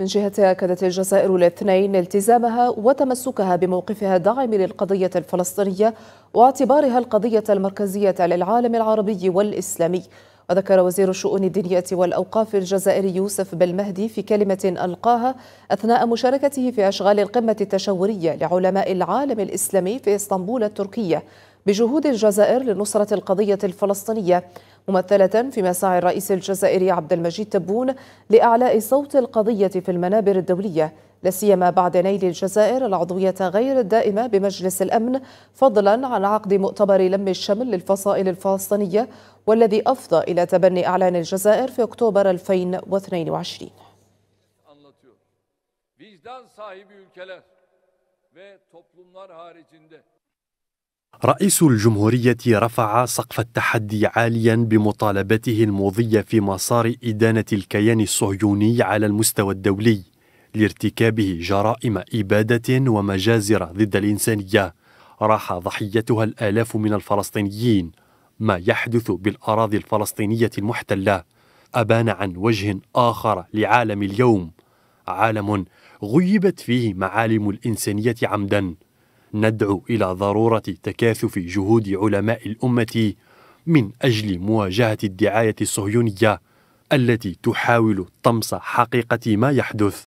من جهتها أكدت الجزائر الاثنين التزامها وتمسكها بموقفها الداعم للقضية الفلسطينية واعتبارها القضية المركزية للعالم العربي والإسلامي وذكر وزير الشؤون الدينية والأوقاف الجزائري يوسف بالمهدي في كلمة ألقاها أثناء مشاركته في أشغال القمة التشاورية لعلماء العالم الإسلامي في إسطنبول التركية بجهود الجزائر لنصرة القضية الفلسطينية ممثلة في مساعي الرئيس الجزائري عبد المجيد تبون لإعلاء صوت القضية في المنابر الدولية لاسيما بعد نيل الجزائر العضوية غير الدائمة بمجلس الأمن فضلا عن عقد مؤتمر لم الشمل للفصائل الفلسطينية والذي أفضى إلى تبني إعلان الجزائر في أكتوبر 2022 رئيس الجمهورية رفع سقف التحدي عاليا بمطالبته المضي في مسار إدانة الكيان الصهيوني على المستوى الدولي لارتكابه جرائم إبادة ومجازر ضد الإنسانية راح ضحيتها الآلاف من الفلسطينيين ما يحدث بالأراضي الفلسطينية المحتلة أبان عن وجه آخر لعالم اليوم عالم غيبت فيه معالم الإنسانية عمداً ندعو الى ضروره تكاثف جهود علماء الامه من اجل مواجهه الدعايه الصهيونيه التي تحاول طمس حقيقه ما يحدث